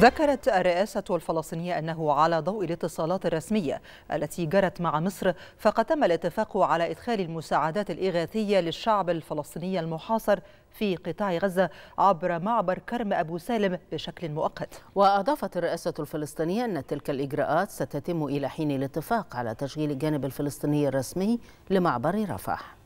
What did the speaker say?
ذكرت الرئاسة الفلسطينية أنه على ضوء الاتصالات الرسمية التي جرت مع مصر فقد تم الاتفاق على إدخال المساعدات الإغاثية للشعب الفلسطيني المحاصر في قطاع غزة عبر معبر كرم أبو سالم بشكل مؤقت وأضافت الرئاسة الفلسطينية أن تلك الإجراءات ستتم إلى حين الاتفاق على تشغيل الجانب الفلسطيني الرسمي لمعبر رفح